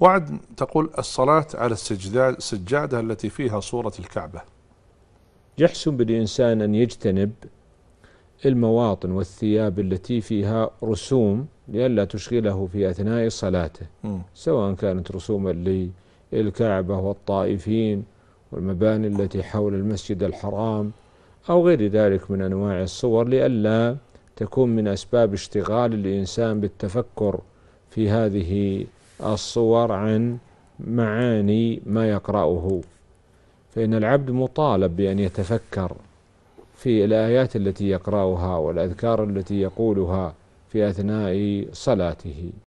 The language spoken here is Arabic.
وعد تقول الصلاة على السجادة التي فيها صورة الكعبة يحسن بالإنسان أن يجتنب المواطن والثياب التي فيها رسوم لئلا تشغله في أثناء صلاته سواء كانت رسوما للكعبة والطائفين والمباني التي حول المسجد الحرام أو غير ذلك من أنواع الصور لئلا تكون من أسباب اشتغال الإنسان بالتفكر في هذه الصور عن معاني ما يقرأه فإن العبد مطالب بأن يتفكر في الآيات التي يقرأها والأذكار التي يقولها في أثناء صلاته